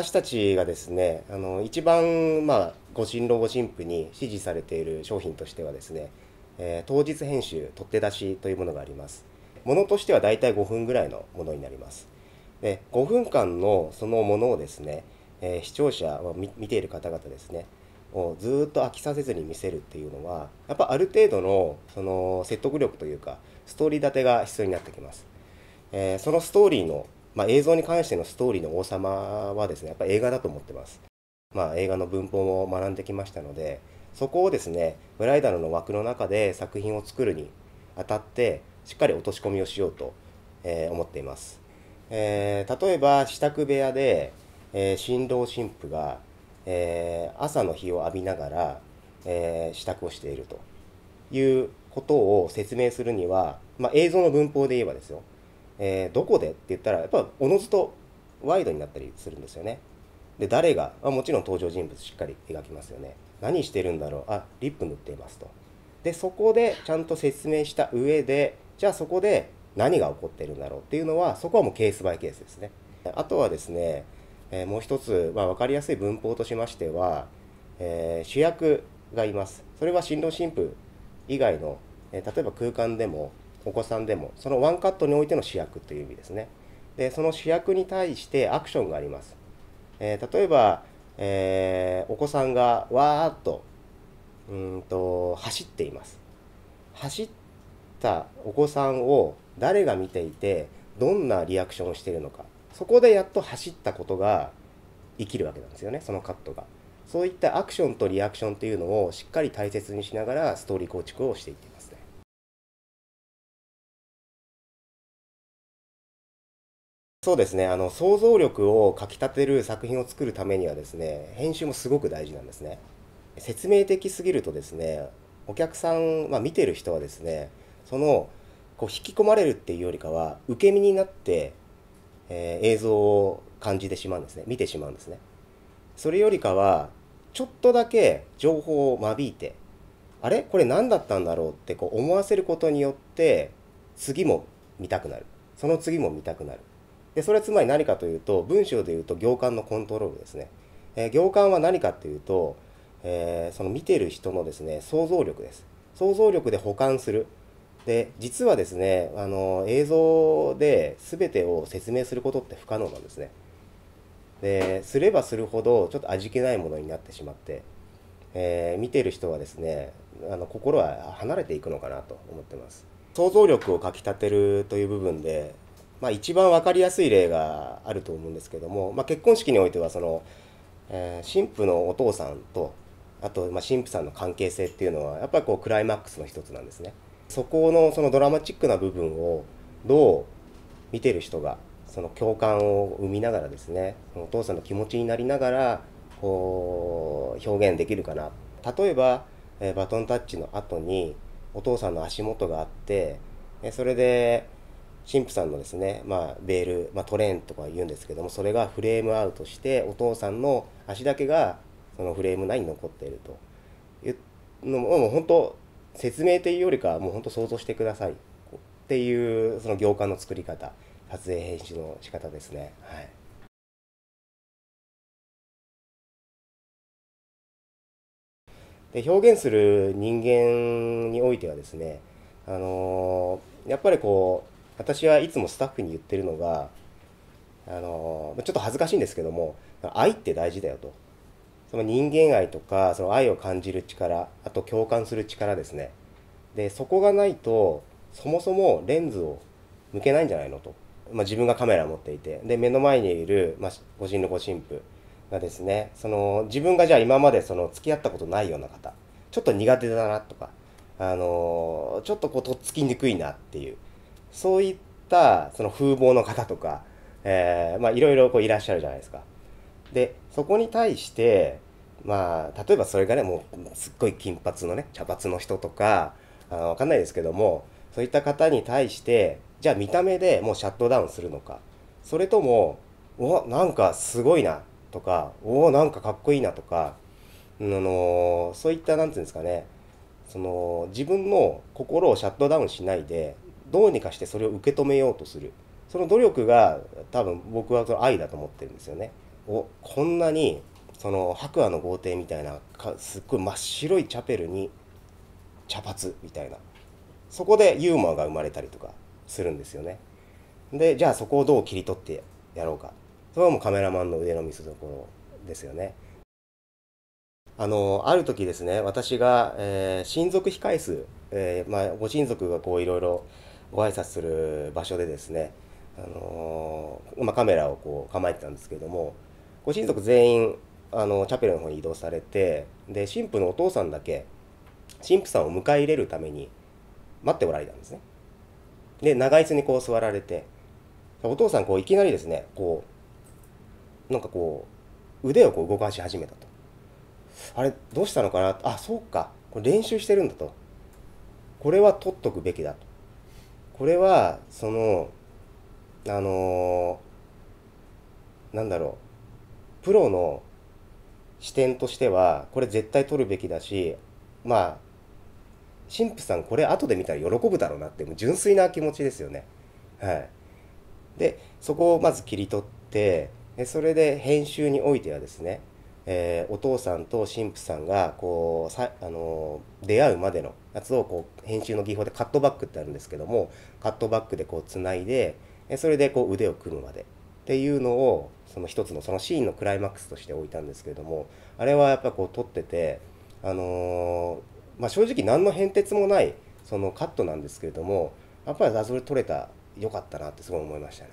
私たちがですねあの一番、まあ、ご新郎ご新婦に支持されている商品としてはですね、えー、当日編集取っ手出しというものがありますものとしては大体5分ぐらいのものになりますで5分間のそのものをですね、えー、視聴者を見ている方々ですねをずっと飽きさせずに見せるっていうのはやっぱある程度のその説得力というかストーリー立てが必要になってきます、えー、そのストーリーのまあ、映像に関してのストーリーの王様はですねやっぱ映画だと思ってます、まあ、映画の文法も学んできましたのでそこをですねブライダルの枠の中で作品を作るにあたってしっかり落とし込みをしようと、えー、思っています、えー、例えば支度部屋で、えー、新郎新婦が、え朝の日を浴びながら、え支度をしているということを説明するには、まあ、映像の文法で言えばですよえー、どこでって言ったらやっぱおのずとワイドになったりするんですよね。で誰が、まあ、もちろん登場人物しっかり描きますよね。何してるんだろうあリップ塗っていますと。でそこでちゃんと説明した上でじゃあそこで何が起こってるんだろうっていうのはそこはもうケースバイケースですね。あとはですね、えー、もう一つ、まあ、分かりやすい文法としましては、えー、主役がいます。それは新郎新婦以外の、えー、例えば空間でもお子さんでもそのワンカットにおいての主役という意味ですねでその主役に対してアクションがあります、えー、例えば、えー、お子さんがわーっとうんと走っています走ったお子さんを誰が見ていてどんなリアクションをしているのかそこでやっと走ったことが生きるわけなんですよねそのカットがそういったアクションとリアクションというのをしっかり大切にしながらストーリー構築をしていてそうですねあの想像力をかきたてる作品を作るためにはですね編集もすごく大事なんですね説明的すぎるとですねお客さん、まあ、見てる人はですねそのこう引き込まれるっていうよりかは受け身になって、えー、映像を感じてしまうんですね見てしまうんですねそれよりかはちょっとだけ情報を間引いてあれこれ何だったんだろうってこう思わせることによって次も見たくなるその次も見たくなるでそれはつまり何かというと文章でいうと行間のコントロールですね、えー、行間は何かというと、えー、その見てる人のですね想像力です想像力で保管するで実はですねあの映像で全てを説明することって不可能なんですねですればするほどちょっと味気ないものになってしまって、えー、見てる人はですねあの心は離れていくのかなと思ってます想像力をかきたてるという部分でまあ、一番分かりやすい例があると思うんですけども、まあ、結婚式においてはその、えー、神父のお父さんとあと、まあ、神父さんの関係性っていうのはやっぱりこうクライマックスの一つなんですね。そこのそのドラマチックな部分をどう見てる人がその共感を生みながらですねお父さんの気持ちになりながらこう表現できるかな例えば、えー、バトンタッチの後にお父さんの足元があってそれで神父さんのですね、まあ、ベール、まあ、トレーンとか言うんですけどもそれがフレームアウトしてお父さんの足だけがそのフレーム内に残っているというのももう本当説明というよりかもう本当想像してくださいっていうその行間の作り方撮影編集の仕方ですね。はいで表現する人間においてはですね、あのー、やっぱりこう私はいつもスタッフに言ってるのがあのちょっと恥ずかしいんですけども愛って大事だよとその人間愛とかその愛を感じる力あと共感する力ですねでそこがないとそもそもレンズを向けないんじゃないのと、まあ、自分がカメラを持っていてで目の前にいる、まあ、ご神のご神父がですねその自分がじゃあ今までその付き合ったことないような方ちょっと苦手だなとかあのちょっとこうとっつきにくいなっていうそういったその風貌の方とか、えー、まあいろいろこういらっしゃるじゃないですか。でそこに対してまあ例えばそれがねもうすっごい金髪のね茶髪の人とかあ分かんないですけどもそういった方に対してじゃあ見た目でもうシャットダウンするのかそれともおなんかすごいなとかおなんかかっこいいなとか、あのそういった何て言うんですかねその自分の心をシャットダウンしないでどうにかしてそれを受け止めようとするその努力が多分僕はその愛だと思ってるんですよね。おこんなにその白亜の豪邸みたいなかすっごい真っ白いチャペルに茶髪みたいなそこでユーモアが生まれたりとかするんですよね。でじゃあそこをどう切り取ってやろうかそれはもうカメラマンの腕の見せ所ですよね。あのある時ですね私が、えー、親族控え室、えーまあ、ご親族がこういろいろご挨拶する場所でですね、あのまあ、カメラをこう構えてたんですけれどもご親族全員あのチャペルの方に移動されてで神父のお父さんだけ神父さんを迎え入れるために待っておられたんですね。で長椅子にこう座られてお父さんこういきなりですねこうなんかこう腕をこう動かし始めたとあれどうしたのかなあそうかこれ練習してるんだとこれは取っとくべきだとこれはそのあのー、なんだろうプロの視点としてはこれ絶対取るべきだしまあ神父さんこれ後で見たら喜ぶだろうなってもう純粋な気持ちですよね。はい、でそこをまず切り取ってそれで編集においてはですねえー、お父さんと神父さんがこうさ、あのー、出会うまでのやつをこう編集の技法でカットバックってあるんですけどもカットバックでこうつないでそれでこう腕を組むまでっていうのをその一つのそのシーンのクライマックスとして置いたんですけれどもあれはやっぱこう撮ってて、あのー、まあ、正直何の変哲もないそのカットなんですけれどもやっぱりそれ撮れた良かったなってすごい思いましたね。